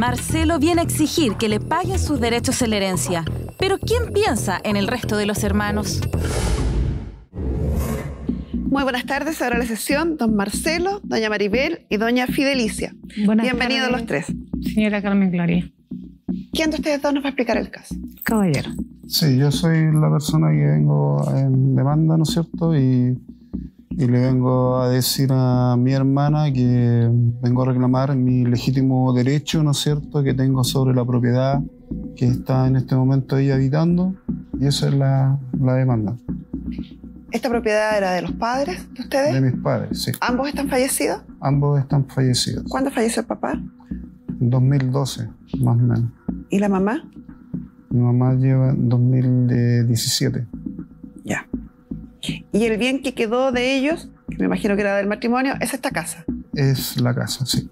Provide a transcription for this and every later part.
Marcelo viene a exigir que le paguen sus derechos en la herencia. Pero ¿quién piensa en el resto de los hermanos? Muy buenas tardes, ahora la sesión, don Marcelo, doña Maribel y doña Fidelicia. Buenas Bienvenidos los tres. Señora Carmen Gloria. ¿Quién de ustedes dos nos va a explicar el caso? Caballero. Sí, yo soy la persona que vengo en demanda, ¿no es cierto? Y y le vengo a decir a mi hermana que vengo a reclamar mi legítimo derecho, ¿no es cierto?, que tengo sobre la propiedad que está en este momento ahí habitando y esa es la, la demanda. ¿Esta propiedad era de los padres de ustedes? De mis padres, sí. ¿Ambos están fallecidos? Ambos están fallecidos. ¿Cuándo falleció el papá? En 2012, más o menos. ¿Y la mamá? Mi mamá lleva en 2017. Y el bien que quedó de ellos, que me imagino que era del matrimonio, es esta casa. Es la casa, sí.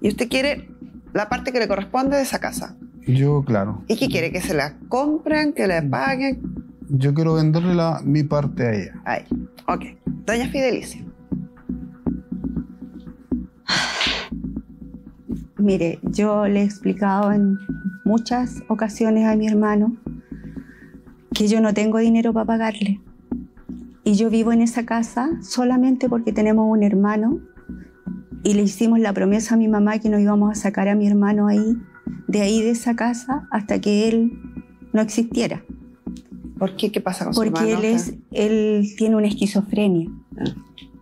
Y usted quiere la parte que le corresponde de esa casa. Yo, claro. ¿Y qué quiere? ¿Que se la compren? ¿Que la mm. paguen? Yo quiero venderle mi parte a ella. Ahí, ok. Doña Fidelicia. Mire, yo le he explicado en muchas ocasiones a mi hermano que yo no tengo dinero para pagarle. Y yo vivo en esa casa solamente porque tenemos un hermano y le hicimos la promesa a mi mamá que nos íbamos a sacar a mi hermano ahí, de ahí de esa casa, hasta que él no existiera. ¿Por qué? ¿Qué pasa con su hermano? Porque él, él tiene una esquizofrenia. Ah.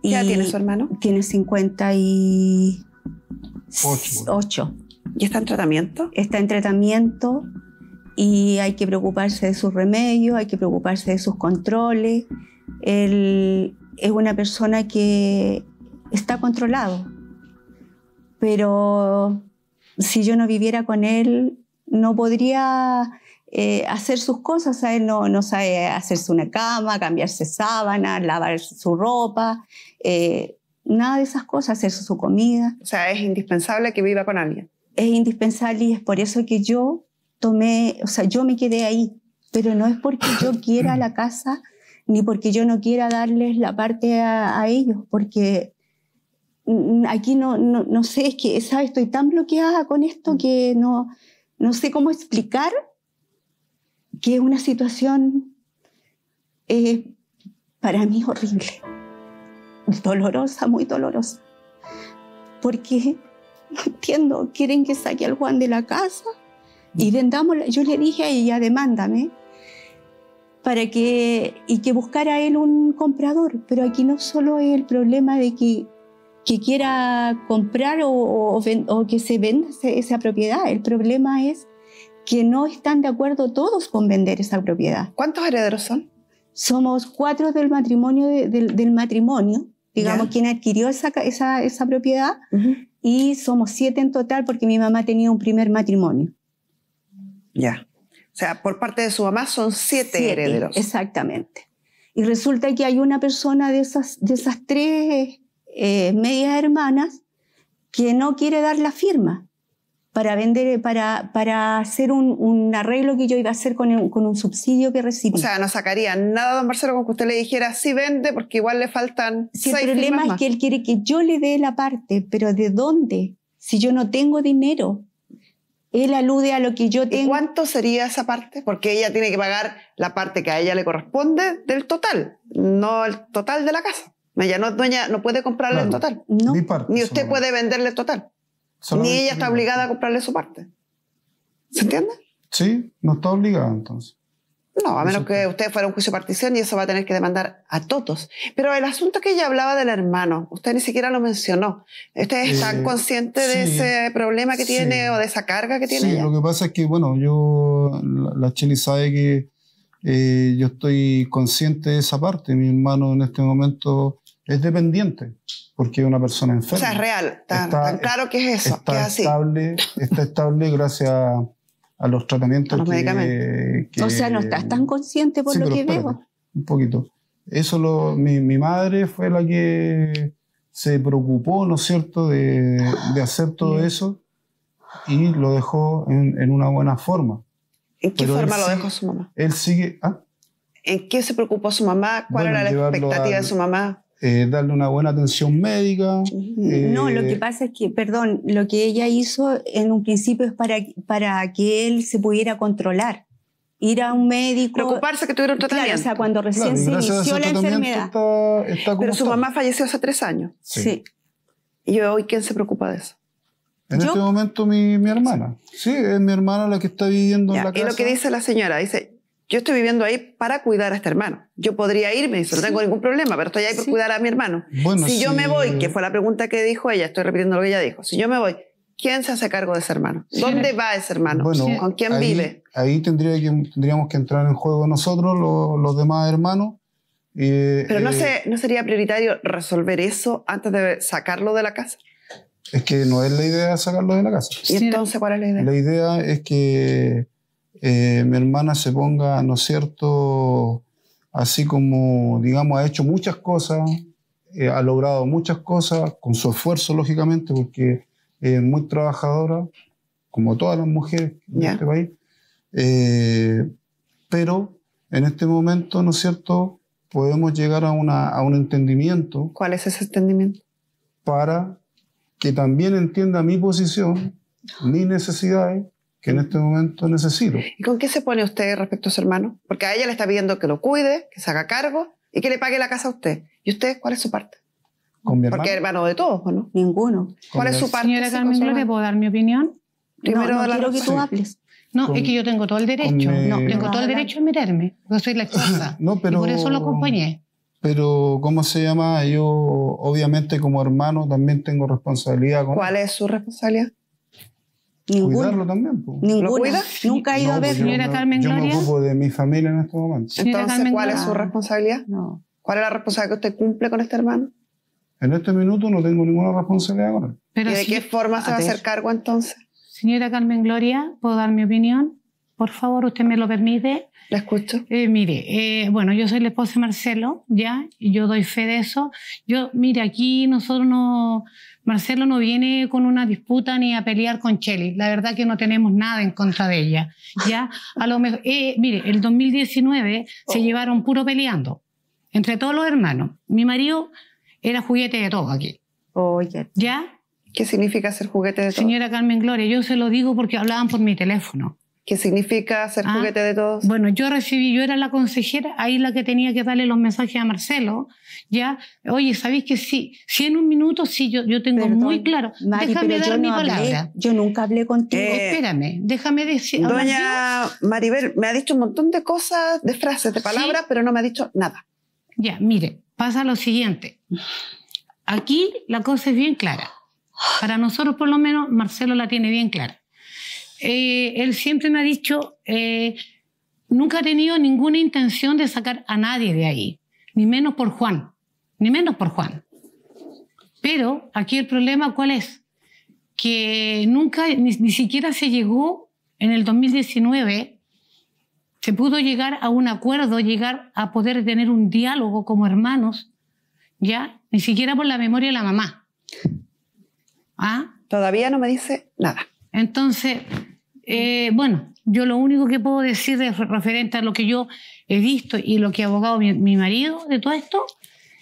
y ¿Qué edad tiene su hermano? Tiene 58. ¿Y está en tratamiento? Está en tratamiento y hay que preocuparse de sus remedios, hay que preocuparse de sus controles, él es una persona que está controlado, pero si yo no viviera con él, no podría eh, hacer sus cosas. No, no sabe hacerse una cama, cambiarse sábana, lavar su ropa, eh, nada de esas cosas, hacer su comida. O sea, es indispensable que viva con alguien. Es indispensable y es por eso que yo tomé, o sea, yo me quedé ahí, pero no es porque yo quiera la casa ni porque yo no quiera darles la parte a, ellos, porque mm, aquí no, no, sé, es que, ¿sabes? Estoy tan bloqueada con esto mm. que no, no sé cómo explicar que es una situación eh, para mí horrible, dolorosa, muy dolorosa, porque no entiendo, quieren que saque al Juan de la casa y mm. Yo le dije a ella, demándame, para que, y que buscara él un comprador. Pero aquí no solo es el problema de que, que quiera comprar o, o, que se venda esa propiedad, el problema es que no están de acuerdo todos con vender esa propiedad. ¿Cuántos herederos son? Somos cuatro del matrimonio, del, matrimonio, digamos, quien adquirió esa, esa, propiedad, y somos siete en total porque mi mamá tenía un primer matrimonio. Ya. O sea, por parte de su mamá son siete, herederos. Exactamente. Y resulta que hay una persona de esas, tres eh, medias hermanas que no quiere dar la firma para vender, para, para hacer un, arreglo que yo iba a hacer con, un subsidio que recibí. O sea, no sacaría nada, don Marcelo, con que usted le dijera, sí vende, porque igual le faltan. Si seis el problema es que él quiere que yo le dé la parte, pero ¿de dónde? Si yo no tengo dinero, él alude a lo que yo tengo. cuánto sería esa parte? Porque ella tiene que pagar la parte que a ella le corresponde del total, no el total de la casa. Ella no, no puede comprarle el total. Ni, usted puede venderle el total. ni ella está obligada a comprarle su parte. ¿Se entiende? Sí, no está obligada entonces. No, a menos que usted fuera un juicio de partición y eso va a tener que demandar a todos. Pero el asunto que ella hablaba del hermano, usted ni siquiera lo mencionó. ¿Usted eh, es tan consciente de ese problema que tiene o de esa carga que tiene? Sí, lo que pasa es que, bueno, yo, la, la sabe que eh, yo estoy consciente de esa parte. Mi hermano en este momento es dependiente porque es una persona enferma. O sea, es real, tan, claro que es eso. Está estable, está estable gracias a a los tratamientos. que, o sea, no estás tan consciente por lo que veo. Un poquito. Eso mi, madre fue la que se preocupó, ¿no es cierto?, de, hacer todo eso y lo dejó en, una buena forma. ¿En qué forma lo dejó su mamá? Él sigue. ¿ah? ¿En qué se preocupó su mamá? ¿Cuál era la expectativa de su mamá? Eh, darle una buena atención médica. Eh, no, lo que pasa es que, perdón, lo que ella hizo en un principio es para, para que él se pudiera controlar. Ir a un médico. Preocuparse que tuviera un tratamiento. Claro, o sea, cuando recién se inició la enfermedad. Pero su mamá falleció hace tres años. Sí. Y hoy, ¿quién se preocupa de eso? En este momento, mi, hermana. Sí, es mi hermana la que está viviendo en la casa. Y lo que dice la señora, dice: yo estoy viviendo ahí para cuidar a este hermano. Yo podría irme, eso no tengo ningún problema, pero estoy ahí para cuidar a mi hermano. si yo me voy, que fue la pregunta que dijo ella, estoy repitiendo lo que ella dijo, si yo me voy, ¿quién se hace cargo de ese hermano? ¿Dónde va ese hermano? ¿Con quién vive? Ahí tendría que, tendríamos que entrar en juego nosotros, los, demás hermanos. pero no, eh, no sería prioritario resolver eso antes de sacarlo de la casa. Es que no es la idea sacarlo de la casa. ¿Y entonces cuál es la idea? La idea es que eh, mi hermana se ponga, ¿no es cierto? Así como, digamos, ha hecho muchas cosas, eh, ha logrado muchas cosas, con su esfuerzo, lógicamente, porque es muy trabajadora, como todas las mujeres de este país. Eh, pero en este momento, ¿no es cierto? Podemos llegar a, a un entendimiento. ¿Cuál es ese entendimiento? Para que también entienda mi posición, mis necesidades que en este momento necesito. ¿Y con qué se pone usted respecto a su hermano? Porque a ella le está pidiendo que lo cuide, que se haga cargo y que le pague la casa a usted. ¿Y usted cuál es su parte? ¿Con mi hermano? Porque hermano de todos, no? Ninguno. ¿Cuál es su parte? Señora Carmen Gloria, ¿puedo dar mi opinión? Primero no, quiero que tú hables. No, es que yo tengo todo el derecho. No, tengo todo el derecho a mirarme. Yo soy la esposa. no, pero... Y por eso lo acompañé. Pero, ¿cómo se llama? Yo, obviamente, como hermano, también tengo responsabilidad. Con... ¿Cuál es su responsabilidad? Cuidarlo también. Nunca he ido a pues ver. Señora Carmen Gloria. Yo me ocupo de mi familia en estos momentos. Entonces, ¿cuál es su responsabilidad? No. ¿Cuál es la responsabilidad que usted cumple con este hermano? En este minuto no tengo ninguna responsabilidad ahora. Pero de qué forma se va a hacer cargo entonces? Señora Carmen Gloria, ¿puedo dar mi opinión? por favor, usted me lo permite. La escucho. Eh, mire, eh, bueno, yo soy la esposa de Marcelo, ya, y yo doy fe de eso. Yo, mire, aquí nosotros no, Marcelo no viene con una disputa ni a pelear con Cheli. La verdad que no tenemos nada en contra de ella, ya. A lo mejor, eh, mire, el 2019 se oh. llevaron puro peleando entre todos los hermanos. Mi marido era juguete de todo aquí. Oye. ¿Ya? ¿Qué significa ser juguete de todo? Señora Carmen Gloria, yo se lo digo porque hablaban por mi teléfono. ¿Qué significa ser ah, juguete de todos? Bueno, yo recibí, yo era la consejera, ahí la que tenía que darle los mensajes a Marcelo, ¿ya? Oye, ¿sabéis que sí? Si en un minuto, sí, yo, yo tengo muy claro. déjame dar mi palabra. yo nunca hablé contigo. Eh, espérame, déjame decir. Doña Maribel, me ha dicho un montón de cosas, de frases, de palabras, pero no me ha dicho nada. Ya, mire, pasa lo siguiente. Aquí la cosa es bien clara. Para nosotros, por lo menos, Marcelo la tiene bien clara. Eh, él siempre me ha dicho, eh, nunca ha tenido ninguna intención de sacar a nadie de ahí, ni menos por Juan, ni menos por Juan. Pero aquí el problema, ¿cuál es? Que nunca, ni, ni siquiera se llegó en el 2019, se pudo llegar a un acuerdo, llegar a poder tener un diálogo como hermanos, ya, ni siquiera por la memoria de la mamá. ¿Ah? Todavía no me dice nada. Entonces, eh, bueno, yo lo único que puedo decir de referente a lo que yo he visto y lo que ha abogado mi, marido de todo esto,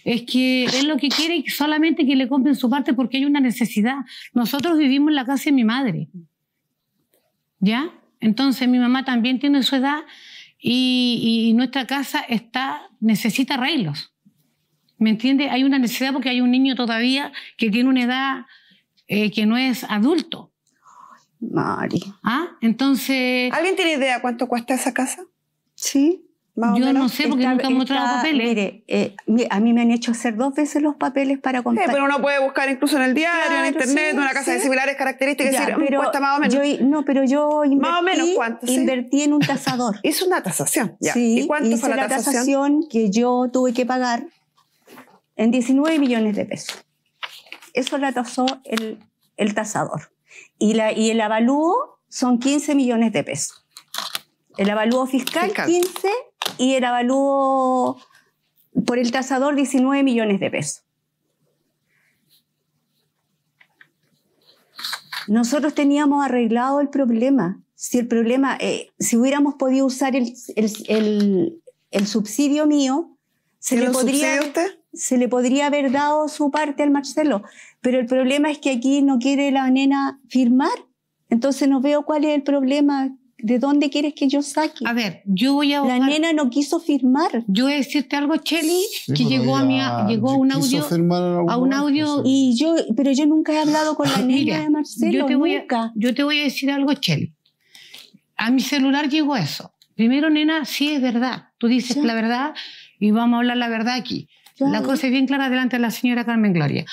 es que él lo que quiere solamente que le compren su parte porque hay una necesidad. Nosotros vivimos en la casa de mi madre. ¿Ya? Entonces mi mamá también tiene su edad y, nuestra casa está, necesita arreglos. ¿Me entiende? Hay una necesidad porque hay un niño todavía que tiene una edad eh, que no es adulto. Mari. Ah, entonces. ¿Alguien tiene idea cuánto cuesta esa casa? Sí. yo no sé porque nunca he mostrado papeles. Mire, eh, a mí me han hecho hacer dos veces los papeles para comprar. pero uno puede buscar incluso en el diario, en internet, una casa de similares características pero cuesta más o menos. Yo, no, pero yo invertí, en un tasador. Es una tasación. Sí, ¿Y cuánto fue la, tasación? que yo tuve que pagar en 19 millones de pesos. Eso la tasó el, el tasador. Y, el avalúo son 15 millones de pesos. El avalúo fiscal, 15 y el avalúo por el tasador 19 millones de pesos. Nosotros teníamos arreglado el problema. Si el problema, eh, si hubiéramos podido usar el, subsidio mío, se le podría se le podría haber dado su parte al Marcelo, pero el problema es que aquí no quiere la nena firmar. Entonces no veo cuál es el problema. ¿De dónde quieres que yo saque? A ver, yo voy a... La nena no quiso firmar. Yo voy a decirte algo, Chelly, que llegó a, mí llegó un audio... A un audio... Y yo, pero yo nunca he hablado con la nena de Marcelo, yo te voy A, yo te voy a decir algo, Chelly. A mi celular llegó eso. Primero, nena, sí es verdad. Tú dices la verdad y vamos a hablar la verdad aquí. La cosa es bien clara delante de la señora Carmen Gloria.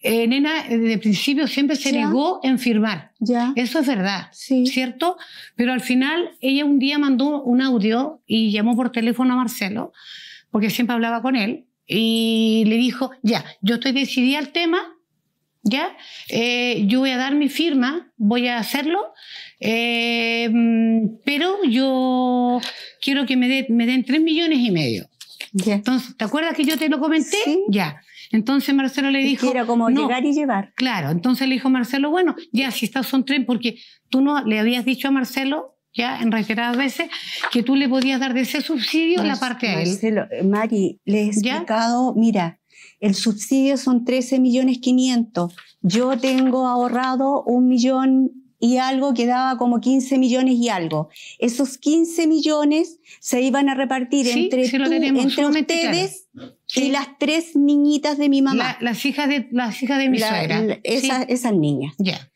Eh, nena, eh, de principio siempre se negó en firmar. ¿Ya? Eso es verdad, sí. ¿cierto? Pero al final ella un día mandó un audio y llamó por teléfono a Marcelo, porque siempre hablaba con él, y le dijo, ya, yo estoy decidida al tema, ya, eh, yo voy a dar mi firma, voy a hacerlo, eh, mm, pero yo quiero que me den tres millones y medio. Entonces, ¿te acuerdas que yo te lo comenté? Sí. Ya. Entonces Marcelo le dijo. Era como negar llegar y llevar. Claro, entonces le dijo Marcelo, bueno, ya, si estás son tren, porque tú no le habías dicho a Marcelo, ya en reiteradas veces, que tú le podías dar de ese subsidio la parte a él. Marcelo, eh, Mari, le he explicado, mira, el subsidio son 13 millones 500. Yo tengo ahorrado un millón y algo quedaba como 15 millones y algo. Esos 15 millones se iban a repartir entre, entre ustedes y las tres niñitas de mi mamá. las, hijas de, las de mi suegra. esas, niñas. Ya.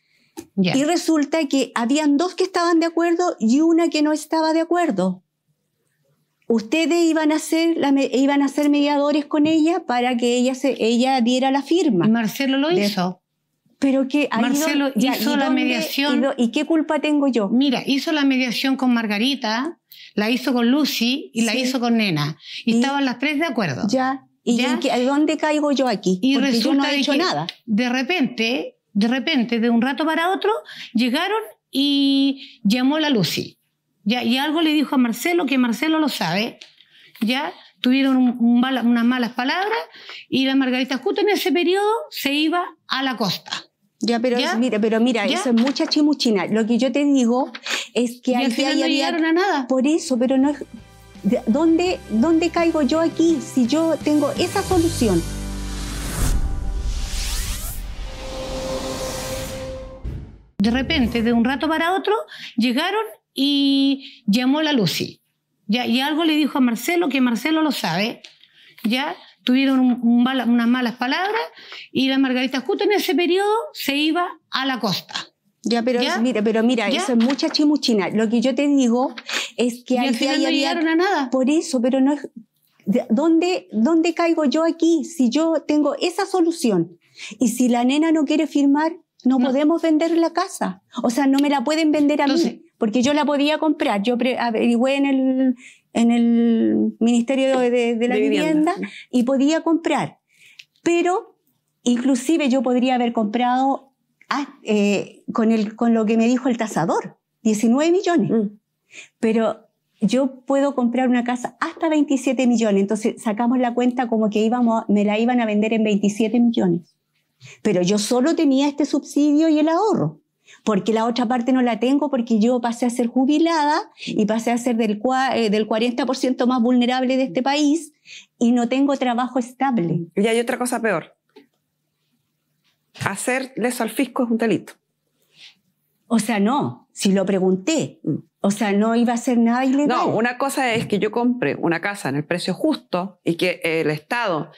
Y resulta que habían dos que estaban de acuerdo y una que no estaba de acuerdo. Ustedes iban a ser, iban a ser mediadores con ella para que ella, se, ella diera la firma. Marcelo lo hizo pero que ha Marcelo ya, hizo ¿y la mediación. Y, qué culpa tengo yo? Mira, hizo la mediación con Margarita, la hizo con Lucy y la hizo con Nena. Y, estaban las tres de acuerdo. Ya. ¿Y dónde caigo yo aquí? Y Porque resulta yo no he nada. De repente, de repente, de un rato para otro, llegaron y llamó la Lucy. Ya, y algo le dijo a Marcelo, que Marcelo lo sabe. Ya tuvieron un, unas malas palabras y la Margarita justo en ese periodo se iba a la costa. Ya, pero mira, pero mira, eso es mucha chimuchina. Lo que yo te digo es que y al final no llegaron a nada. Por eso, pero no es ¿Dónde, ¿Dónde caigo yo aquí si yo tengo esa solución? De repente, de un rato para otro, llegaron y llamó la Lucy. Ya, y algo le dijo a Marcelo, que Marcelo lo sabe, ya tuvieron un, unas malas palabras y la Margarita justo en ese periodo se iba a la costa. Ya, pero mira, pero mira, eso es mucha chimuchina. Lo que yo te digo es que y no había... llegaron a nada. Por eso, pero no es ¿Dónde, ¿Dónde caigo yo aquí si yo tengo esa solución? Y si la nena no quiere firmar, no, podemos vender la casa. O sea, no me la pueden vender a mí, porque yo la podía comprar. Yo averigüé en el, en el Ministerio de, la vivienda. y podía comprar. Pero inclusive yo podría haber comprado ah, eh, con, lo que me dijo el tasador, 19 millones. Mm. Pero yo puedo comprar una casa hasta 27 millones, entonces sacamos la cuenta como que me la iban a vender en 27 millones. Pero yo solo tenía este subsidio y el ahorro porque la otra parte no la tengo porque yo pasé a ser jubilada y pasé a ser del, eh, del 40% más vulnerable de este país y no tengo trabajo estable. Y hay otra cosa peor. Hacer eso al fisco es un delito. O sea, no, si lo pregunté. O sea, no iba a hacer nada ilegal. No, una cosa es que yo compre una casa en el precio justo y que el Estado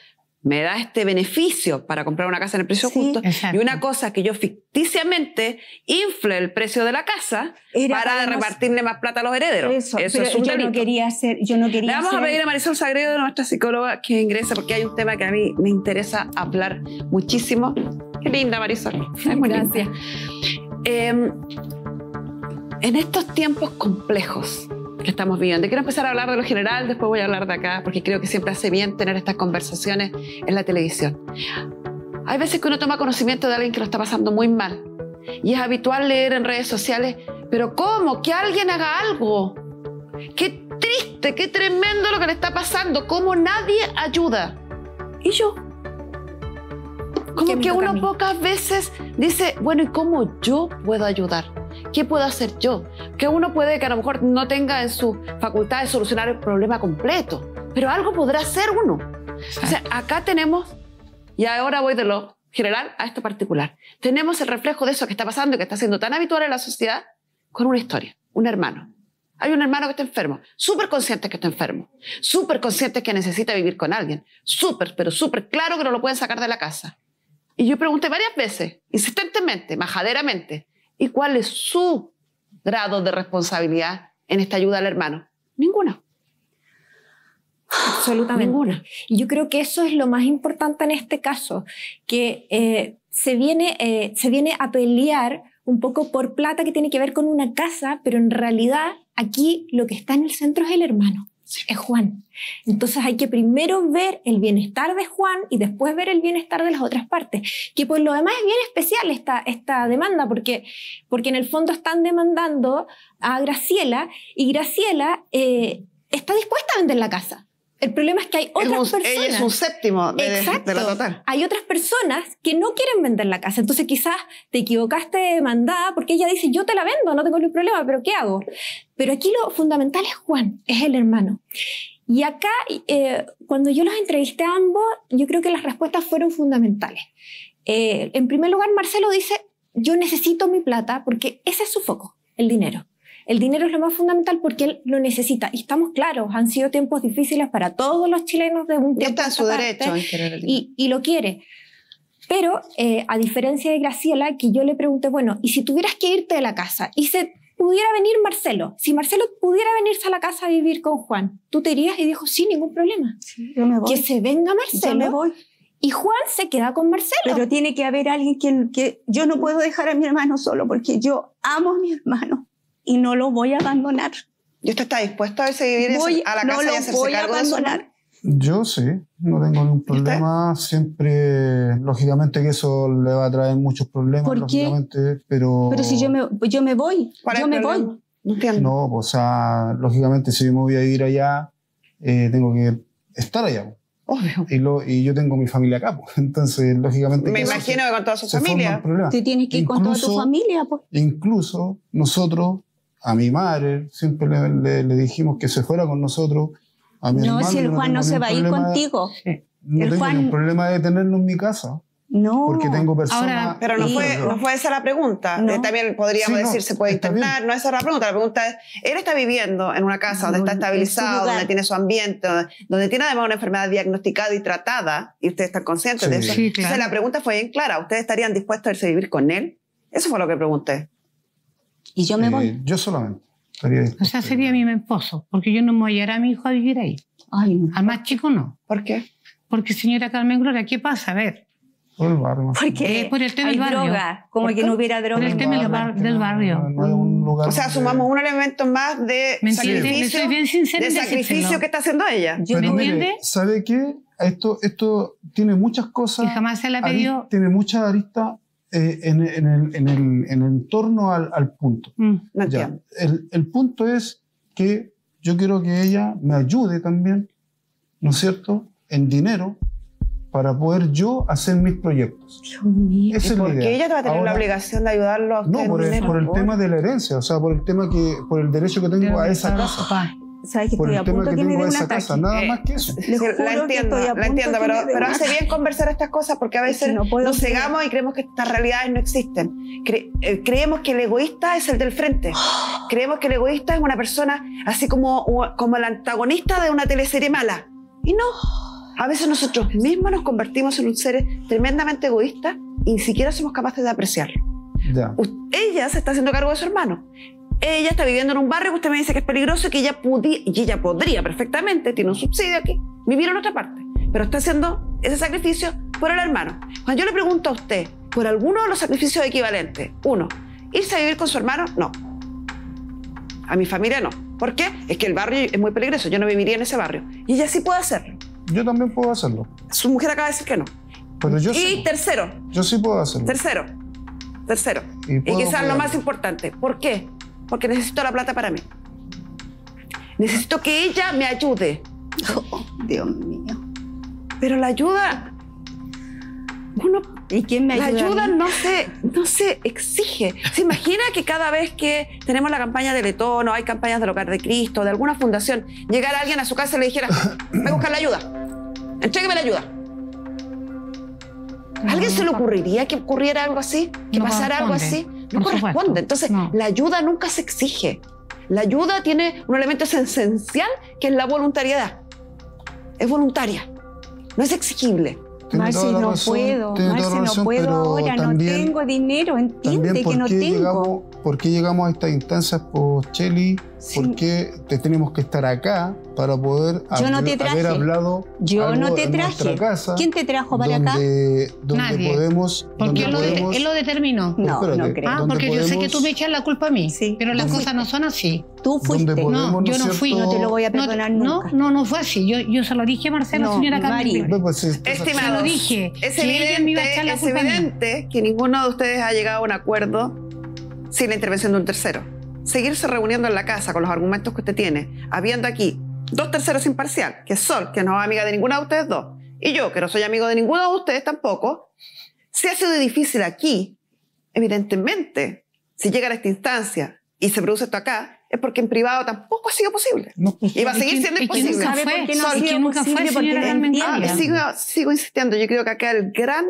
me da este beneficio para comprar una casa en el precio justo y una cosa que yo ficticiamente infle el precio de la casa para, repartirle más plata a los herederos. Eso, es un yo no quería hacer, yo Le vamos a pedir a Marisol Sagredo, nuestra psicóloga, que ingrese porque hay un tema que a mí me interesa hablar muchísimo. Qué linda Marisol. muchas Gracias. Em, en estos tiempos complejos, que estamos viviendo. quiero empezar a hablar de lo general, después voy a hablar de acá, porque creo que siempre hace bien tener estas conversaciones en la televisión. Hay veces que uno toma conocimiento de alguien que lo está pasando muy mal. Y es habitual leer en redes sociales, pero ¿cómo? Que alguien haga algo. Qué triste, qué tremendo lo que le está pasando, cómo nadie ayuda. ¿Y yo? Como que uno pocas veces dice, bueno, ¿y cómo yo puedo ayudar? ¿Qué puedo hacer yo? Que uno puede que a lo mejor no tenga en su facultad de solucionar el problema completo, pero algo podrá hacer uno. O sea, acá tenemos, y ahora voy de lo general a esto particular, tenemos el reflejo de eso que está pasando y que está siendo tan habitual en la sociedad con una historia, un hermano. Hay un hermano que está enfermo, súper consciente que está enfermo, súper consciente que necesita vivir con alguien, súper, pero súper claro que no lo pueden sacar de la casa. Y yo pregunté varias veces, insistentemente, majaderamente, y cuál es su grado de responsabilidad en esta ayuda al hermano. Ninguna. Absolutamente. Ninguna. Yo creo que eso es lo más importante en este caso, que eh, se, viene, eh, se viene a pelear un poco por plata que tiene que ver con una casa, pero en realidad aquí lo que está en el centro es el hermano es Juan. Entonces hay que primero ver el bienestar de Juan y después ver el bienestar de las otras partes. Que por lo demás es bien especial esta, esta demanda, porque, en el fondo están demandando a Graciela y Graciela eh, está dispuesta a vender la casa. El problema es que hay otras personas. séptimo Hay otras personas que no quieren vender la casa. Entonces, quizás te equivocaste de mandada porque ella dice: Yo te la vendo, no tengo ningún problema, pero ¿qué hago? Pero aquí lo fundamental es Juan, es el hermano. Y acá, eh, cuando yo los entrevisté a ambos, yo creo que las respuestas fueron fundamentales. Eh, en primer lugar, Marcelo dice: Yo necesito mi plata porque ese es su foco, el dinero. El dinero es lo más fundamental porque él lo necesita. Y estamos claros, han sido tiempos difíciles para todos los chilenos de un tiempo. está en su derecho Y, lo quiere. Pero, eh, a diferencia de Graciela, que yo le pregunté, bueno, ¿y si tuvieras que irte de la casa? Y se pudiera venir Marcelo, si Marcelo pudiera venirse a la casa a vivir con Juan, tú te irías y dijo, sin ningún problema. yo me voy. Que se venga Marcelo. me voy. Y Juan se queda con Marcelo. Pero tiene que haber alguien que yo no puedo dejar a mi hermano solo porque yo amo a mi hermano y no lo voy a abandonar. ¿Y usted está dispuesto a seguir vivir a la casa no lo voy a abandonar. Yo sí, no tengo ningún problema. Siempre, lógicamente que eso le va a traer muchos problemas, ¿Por lógicamente, qué? pero... Pero si yo me, yo me voy, yo me voy. No entiendo. No, pues, o sea, lógicamente si me voy a ir allá, eh, tengo que estar allá. Pues. Obvio. Y, y, yo tengo mi familia acá, pues. entonces lógicamente... Me imagino que con toda su familia. Te tienes que ir con toda tu familia, pues. Incluso nosotros a mi madre, siempre le, dijimos que se fuera con nosotros. no, si el Juan no, se va a ir contigo. no el tengo ningún problema de tenerlo en mi casa. No. Porque tengo personas. pero no fue, esa la pregunta. Eh, también podríamos decir, se puede intentar. No es esa la pregunta. La pregunta es: él está viviendo en una casa donde está estabilizado, donde tiene su ambiente, donde tiene además una enfermedad diagnosticada y tratada, y ustedes están consciente? de eso. Sí, Entonces, la pregunta fue bien clara: ¿Ustedes estarían dispuestos a irse a vivir con él? Eso fue lo que pregunté y yo me voy. Eh, yo solamente. o sea, sería mi esposo, porque yo no me voy a llevar a mi hijo a vivir ahí. Ay, Al más chico no. ¿Por qué? Porque, señora Carmen Gloria, ¿qué pasa? A ver. Por el barrio. Porque eh, por el tema del barrio. droga, como que no hubiera droga. Por el tema del barrio. Mm. o sea, sumamos un elemento más de ¿Me sacrificio, bien sincera de sacrificio que está haciendo ella. ¿Me entiende? ¿Sabe qué? Esto, esto tiene muchas cosas. Y jamás se la pedido. Tiene muchas aristas eh, en, en, el, en, el, en, el, entorno al, al punto. Mm, ya. El, el, punto es que yo quiero que ella me ayude también, ¿no es cierto?, en dinero para poder yo hacer mis proyectos. Dios ella te va a tener la obligación de ayudarlo a No, por el, por el tema de la herencia, o sea, por el tema que, por el derecho que tengo a esa casa sabes que por estoy a punto que, que tengo casa, nada eh, más que eso. la entiendo, la entiendo, pero, pero hace bien conversar estas cosas porque a veces nos cegamos y creemos que estas realidades no existen. Eh, creemos que el egoísta es el del frente. creemos que el egoísta es una persona así como, como el antagonista de una teleserie mala. Y no. A veces nosotros mismos nos convertimos en un ser tremendamente egoísta y ni siquiera somos capaces de apreciarlo. Ella se está haciendo cargo de su hermano ella está viviendo en un barrio que usted me dice que es peligroso y que ella, y ella podría perfectamente, tiene un subsidio aquí, vivir en otra parte. Pero está haciendo ese sacrificio por el hermano. Cuando yo le pregunto a usted, por alguno de los sacrificios equivalentes, uno, irse a vivir con su hermano, no. A mi familia no. ¿Por qué? Es que el barrio es muy peligroso, yo no viviría en ese barrio. Y ella sí puede hacerlo. Yo también puedo hacerlo. Su mujer acaba de decir que no. Pero yo y tercero. Yo sí puedo hacerlo. Tercero. Tercero. y quizás lo más importante. ¿Por qué? porque necesito la plata para mí. Necesito que ella me ayude. Oh, Dios mío. Pero la ayuda. ¿Y quién me ayuda? La ayuda no se, no se exige. ¿Se imagina que cada vez que tenemos la campaña de Letón o hay campañas del Hogar de Cristo, de alguna fundación, llegara alguien a su casa y le dijera: Voy a buscar la ayuda. Entrégueme la ayuda. ¿A alguien se le ocurriría que ocurriera algo así? ¿Que pasara algo así? no corresponde. Entonces, la ayuda nunca se exige. La ayuda tiene un elemento esencial que es la voluntariedad. Es voluntaria, no es exigible. Marci, no puedo, Marci, no puedo ahora, no tengo dinero, entiende que no tengo. ¿Por qué llegamos a estas instancias por Cheli? ¿Por qué tenemos que estar acá para poder haber hablado? Yo algo no te traje. Casa, ¿Quién te trajo para acá? Nadie. podemos. Porque él, lo determinó. No, no creo. Ah, porque yo sé que tú me echas la culpa a mí. Sí. Pero las cosas no son así. Tú fuiste. no, yo no, fui. No te lo voy a perdonar no, nunca. No, no, fue así. Yo, yo se lo dije a Marcelo, señora Camila. Pues, Estimado. Se lo dije. Es es evidente que ninguno de ustedes ha llegado a un acuerdo sin la intervención de un tercero. Seguirse reuniendo en la casa con los argumentos que usted tiene, habiendo aquí dos terceros imparciales, que Sol, que no es amiga de ninguna de ustedes dos, y yo, que no soy amigo de ninguno de ustedes tampoco, si ha sido difícil aquí, evidentemente, si llega a esta instancia y se produce esto acá, es porque en privado tampoco ha sido posible. Pues, y va a seguir siendo imposible. ¿Y quién sabe quién nunca sigo, sigo, insistiendo, yo creo que acá el gran,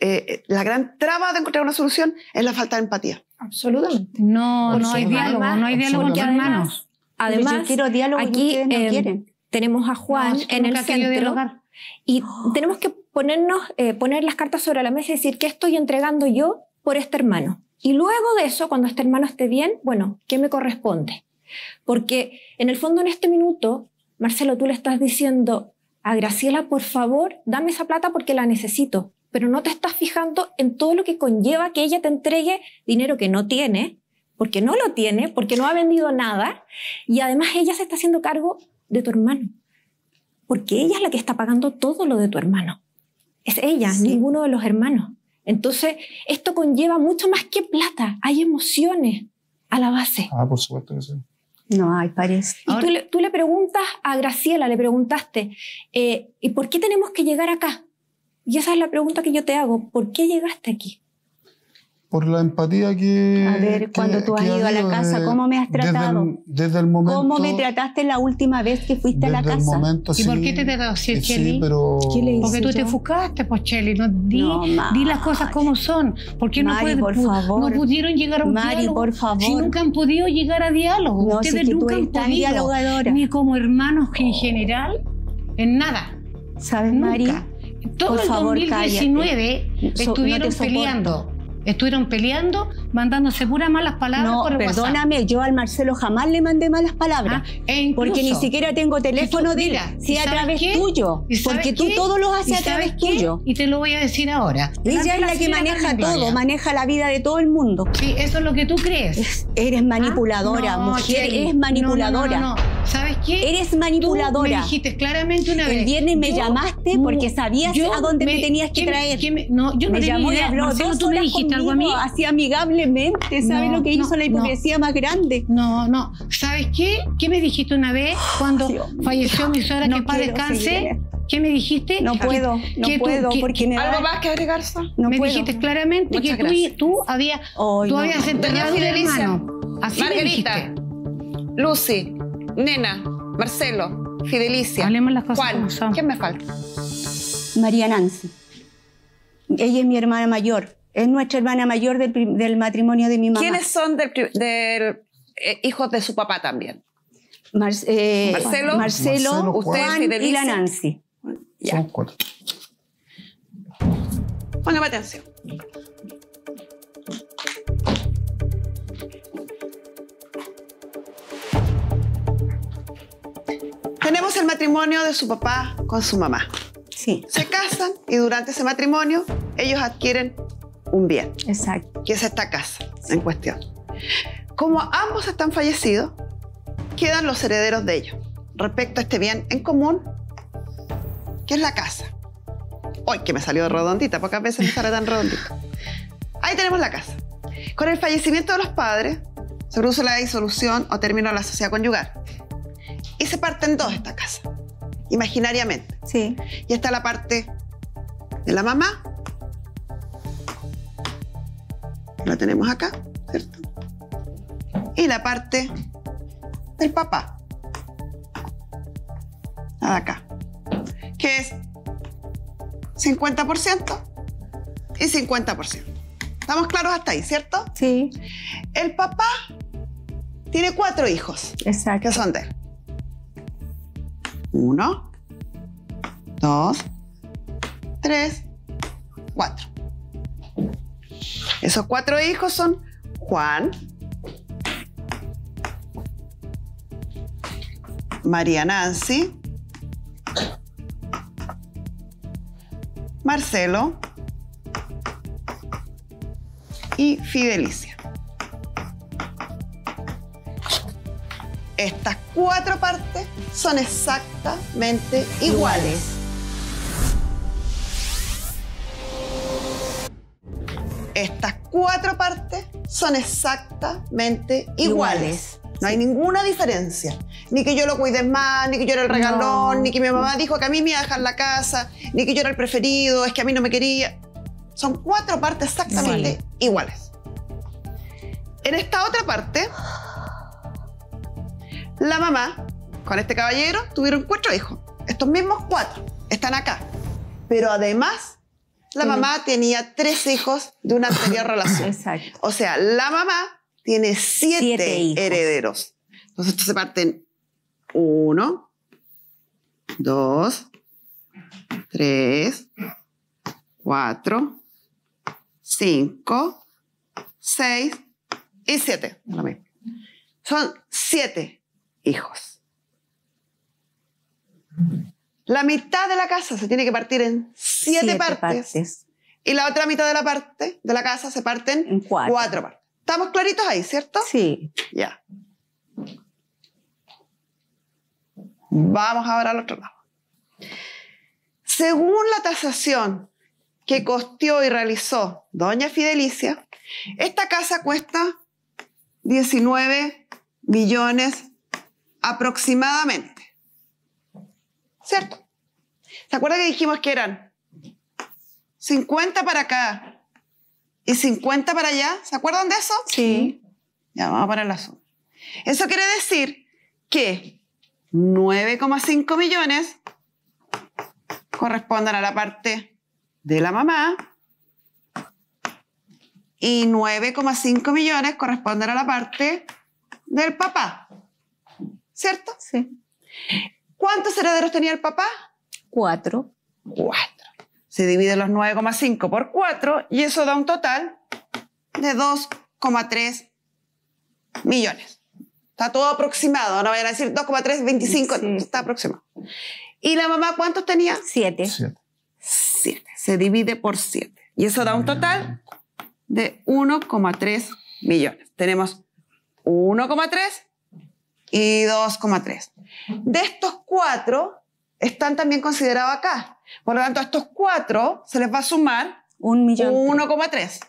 eh, la gran traba de encontrar una solución es la falta de empatía. Absolutamente. No, no hay diálogo, no hay diálogo entre hermanos. Además, quiero diálogo aquí em, tenemos a Juan en el centro y tenemos que ponernos, eh, poner las cartas sobre la mesa y decir qué estoy entregando yo por este hermano. Y luego de eso, cuando este hermano esté bien, bueno, ¿qué me corresponde? Porque en el fondo en este minuto, Marcelo, tú le estás diciendo a Graciela, por favor, dame esa plata porque la necesito pero no te estás fijando en todo lo que conlleva que ella te entregue dinero que no tiene, porque no lo tiene, porque no ha vendido nada, y además ella se está haciendo cargo de tu hermano, porque ella es la que está pagando todo lo de tu hermano. Es ella, ninguno de los hermanos. Entonces, esto conlleva mucho más que plata, hay emociones a la base. Ah, por supuesto que sí. No hay pares. Y tú, le, preguntas a Graciela, le preguntaste, eh, ¿y por qué tenemos que llegar acá? Y esa es la pregunta que yo te hago. ¿Por qué llegaste aquí? Por la empatía que... A ver, cuando tú has ido a la casa, ¿cómo me has tratado? Desde el, momento... ¿Cómo me trataste la última vez que fuiste a la casa? el Momento, sí. ¿Y por qué te trató así, eh, Cheli? Sí, pero... Porque tú te enfocaste, pues, Cheli. No, di, no, di, las cosas como son. Porque no, por no pudieron llegar a un Mari, diálogo. por favor. nunca han podido llegar a diálogo. No, Ustedes nunca han podido. Ni como hermanos que en oh. general, en nada. ¿Sabes, nunca. Mari? todo el 2019 estuvieron peleando. Estuvieron peleando, mandándose puras malas palabras. por perdóname, yo al Marcelo jamás le mandé malas palabras. Ah, e porque ni siquiera tengo teléfono de Si a través tuyo. Porque tú todo lo haces a través tuyo. Y te lo voy a decir ahora. Ella es la que maneja todo, maneja la vida de todo el mundo. Sí, eso es lo que tú crees. eres manipuladora, ah, mujer, eres manipuladora. No, ¿Sabes? Eres manipuladora. me dijiste claramente una vez. El viernes me llamaste porque sabías a dónde me, tenías que traer. Me, no, yo no me llamó y habló tú me dijiste conmigo, algo a mí. Así amigablemente. ¿Sabes lo que hizo la hipocresía más grande? No, no. ¿Sabes qué? ¿Qué me dijiste una vez cuando falleció mi suegra que para descanse? ¿Qué me dijiste? No puedo, no puedo, ¿Algo más que agregar, No Me dijiste claramente que tú, tú, había, tú habías enterrado a mi hermano. Margarita, Lucy, nena, Marcelo, Fidelicia. Hablemos las ¿Quién me falta? María Nancy. Ella es mi hermana mayor. Es nuestra hermana mayor del, matrimonio de mi mamá. ¿Quiénes son eh, hijos de su papá también? Eh, Marcelo, Marcelo, usted, y la Nancy. Son cuatro. atención. Tenemos el matrimonio de su papá con su mamá. Sí. Se casan y durante ese matrimonio ellos adquieren un bien. Exacto. Que es esta casa en cuestión. Como ambos están fallecidos, quedan los herederos de ellos respecto a este bien en común, que es la casa. Hoy que me salió redondita, pocas veces me sale tan redondita. Ahí tenemos la casa. Con el fallecimiento de los padres, se produce la disolución o término de la sociedad conyugal y se parte en dos esta casa, imaginariamente. Sí. Y está la parte de la mamá. La tenemos acá, ¿cierto? Y la parte del papá. La acá. Que es 50% y 50%. ¿Estamos claros hasta ahí, cierto? Sí. El papá tiene cuatro hijos. Exacto. Que son de él. 1, 2, 3, 4. Esos cuatro hijos son Juan, María Nancy, Marcelo y Fidelicia. Estas cuatro partes son exactamente iguales. Estas cuatro partes son exactamente iguales. No hay ninguna diferencia. Ni que yo lo cuide más, ni que yo era el regalón, ni que mi mamá dijo que a mí me iba a dejar la casa, ni que yo era el preferido, es que a mí no me quería. Son cuatro partes exactamente iguales. En esta otra parte, la mamá, con este caballero, tuvieron cuatro hijos. Estos mismos cuatro están acá. Pero además, la mamá tenía tres hijos de una anterior relación. Exacto. O sea, la mamá tiene siete, herederos. Entonces, estos se parten uno, dos, tres, cuatro, cinco, seis y siete. Son siete hijos. La mitad de la casa se tiene que partir en siete, partes, Y la otra mitad de la parte de la casa se parte en cuatro. partes. ¿Estamos claritos ahí, cierto? Sí. Ya. Vamos ahora al otro lado. Según la tasación que costeó y realizó doña Fidelicia, esta casa cuesta 19 millones aproximadamente. ¿Cierto? ¿Se acuerdan que dijimos que eran 50 para acá y 50 para allá? ¿Se acuerdan de eso? Sí. Ya vamos a poner la suma. Eso quiere decir que 9,5 millones corresponden a la parte de la mamá y 9,5 millones corresponden a la parte del papá. ¿cierto? Sí. ¿Cuántos herederos tenía el papá? Cuatro. Cuatro. Se divide los 9,5 por 4 y eso da un total de 2,3 millones. Está todo aproximado, no vayan a decir 2,325, 25. está aproximado. ¿Y la mamá cuántos tenía? Siete. Siete. Siete. Se divide por siete. Y eso da un total de 1,3 millones. Tenemos 1,3 y 2,3. De estos cuatro están también considerados acá. Por lo tanto, a estos cuatro se les va a sumar 1,3.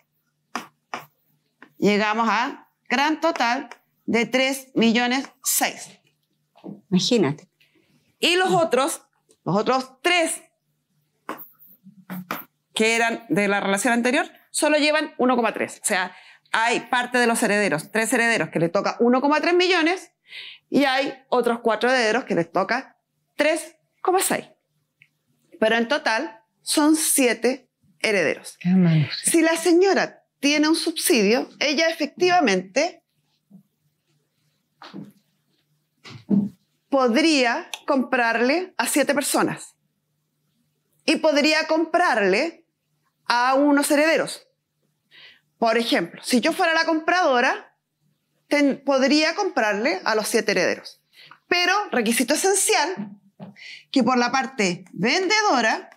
Llegamos a gran total de 3 millones 6. Imagínate. Y los otros, los otros tres que eran de la relación anterior, solo llevan 1,3. O sea, hay parte de los herederos, tres herederos que le toca 1,3 millones y hay otros cuatro herederos que les toca 3,6. Pero en total son siete herederos. Si la señora tiene un subsidio, ella efectivamente podría comprarle a siete personas y podría comprarle a unos herederos. Por ejemplo, si yo fuera la compradora, podría comprarle a los siete herederos. Pero, requisito esencial, que por la parte vendedora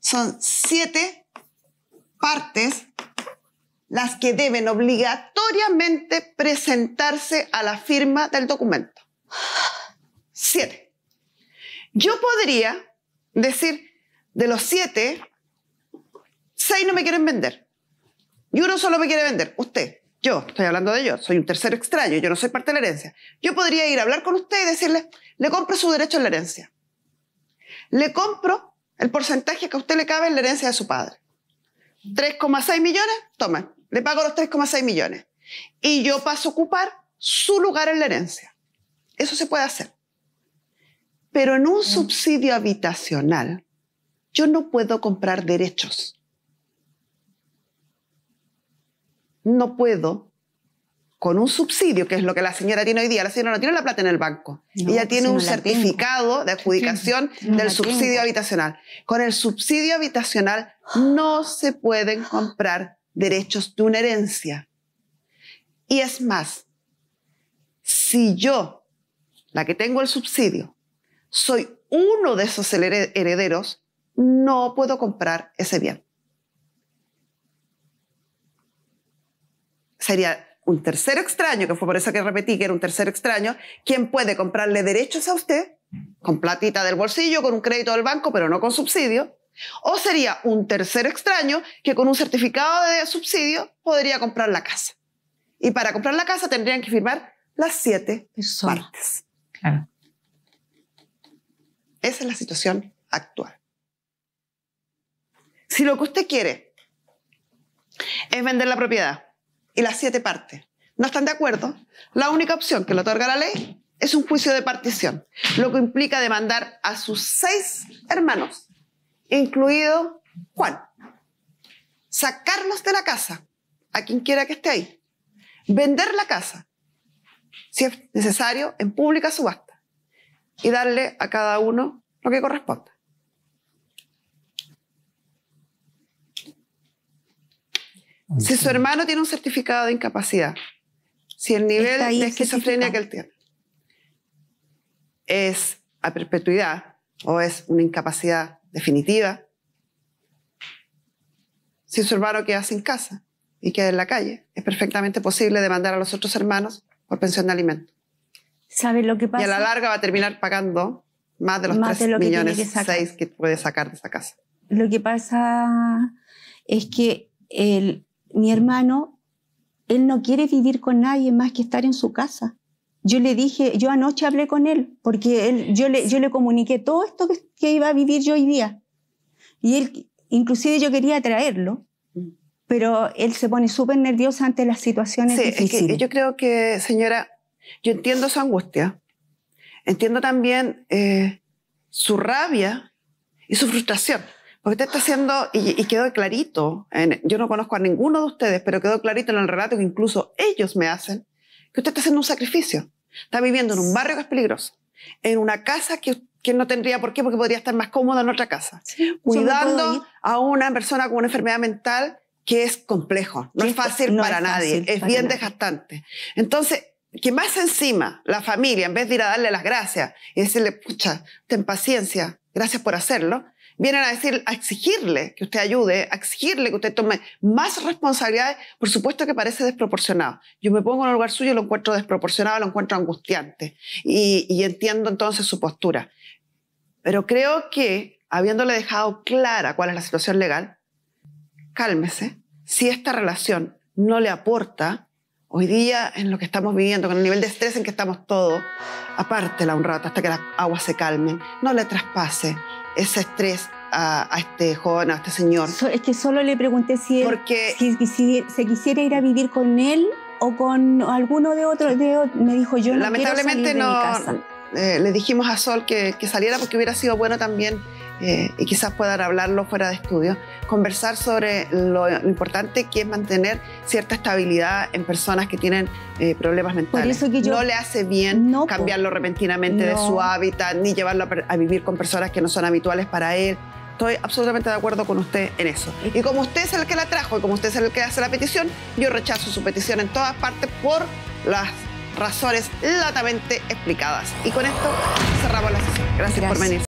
son siete partes las que deben obligatoriamente presentarse a la firma del documento. Siete. Yo podría decir, de los siete, seis no me quieren vender. Y uno solo me quiere vender, usted. Yo, estoy hablando de yo, soy un tercero extraño, yo no soy parte de la herencia. Yo podría ir a hablar con usted y decirle, le compro su derecho a la herencia. Le compro el porcentaje que a usted le cabe en la herencia de su padre. 3,6 millones, toma, le pago los 3,6 millones. Y yo paso a ocupar su lugar en la herencia. Eso se puede hacer. Pero en un subsidio habitacional, yo no puedo comprar derechos. no puedo con un subsidio, que es lo que la señora tiene hoy día. La señora no tiene la plata en el banco. Ella tiene un certificado de adjudicación del subsidio habitacional. Con el subsidio habitacional no se pueden comprar derechos de una herencia. Y es más, si yo, la que tengo el subsidio, soy uno de esos herederos, no puedo comprar ese bien. sería un tercer extraño, que fue por eso que repetí que era un tercer extraño, quien puede comprarle derechos a usted con platita del bolsillo, con un crédito del banco, pero no con subsidio. O sería un tercer extraño que con un certificado de subsidio podría comprar la casa. Y para comprar la casa tendrían que firmar las siete partes. Claro. Esa es la situación actual. Si lo que usted quiere es vender la propiedad, y las siete partes no están de acuerdo, la única opción que le otorga la ley es un juicio de partición, lo que implica demandar a sus seis hermanos, incluido Juan, sacarlos de la casa, a quien quiera que esté ahí, vender la casa, si es necesario, en pública subasta, y darle a cada uno lo que corresponda. Si su hermano tiene un certificado de incapacidad, si el nivel de esquizofrenia que él tiene es a perpetuidad o es una incapacidad definitiva, si su hermano queda sin casa y queda en la calle, es perfectamente posible demandar a los otros hermanos por pensión de alimento. Sabe lo que pasa? Y a la larga va a terminar pagando más de los más 3 millones que, 6 que puede sacar de esa casa. Lo que pasa es que el, mi mm. hermano, él no quiere vivir con nadie más que estar en su casa. Yo le dije, yo anoche hablé con él, porque él, yo, le, yo le comuniqué todo esto que, iba a vivir yo hoy día. Y él, inclusive yo quería traerlo, mm. pero él se pone súper nervioso ante las situaciones difíciles. yo creo que, señora, yo entiendo su angustia, entiendo también eh, su rabia y su frustración. Porque usted está haciendo, y, quedó clarito, yo no conozco a ninguno de ustedes, pero quedó clarito en el relato que incluso ellos me hacen, que usted está haciendo un sacrificio. Está viviendo en un barrio que es peligroso, en una casa que, que no tendría por qué, porque podría estar más cómoda en otra casa, cuidando a una persona con una enfermedad mental que es complejo, no es fácil para nadie, es bien desgastante. Entonces, que más encima la familia, en vez de ir a darle las gracias y decirle, pucha, ten paciencia, gracias por hacerlo, vienen a decir, a exigirle que usted ayude, a exigirle que usted tome más responsabilidades, por supuesto que parece desproporcionado. Yo me pongo en el lugar suyo, lo encuentro desproporcionado, lo encuentro angustiante y, y entiendo entonces su postura. Pero creo que, habiéndole dejado clara cuál es la situación legal, cálmese. Si esta relación no le aporta, Hoy día, en lo que estamos viviendo, con el nivel de estrés en que estamos todos, apártela un rato hasta que las aguas se calmen. No le traspase ese estrés a, este joven, a este señor. es que solo le pregunté si, si, si, se quisiera ir a vivir con él o con alguno de otros. me dijo, yo no Lamentablemente quiero salir de Mi casa. Eh, le dijimos a Sol que, que, saliera porque hubiera sido bueno también eh, y quizás puedan hablarlo fuera de estudio, conversar sobre lo, importante que es mantener cierta estabilidad en personas que tienen eh, problemas mentales. yo, no le hace bien pues, cambiarlo repentinamente de su hábitat, ni llevarlo a, vivir con personas que no son habituales para él estoy absolutamente de acuerdo con usted en eso. Y como usted es el que la trajo y como usted es el que hace la petición, yo rechazo su petición en todas partes por las razones latamente explicadas. Y con esto cerramos la sesión. Gracias. por venir.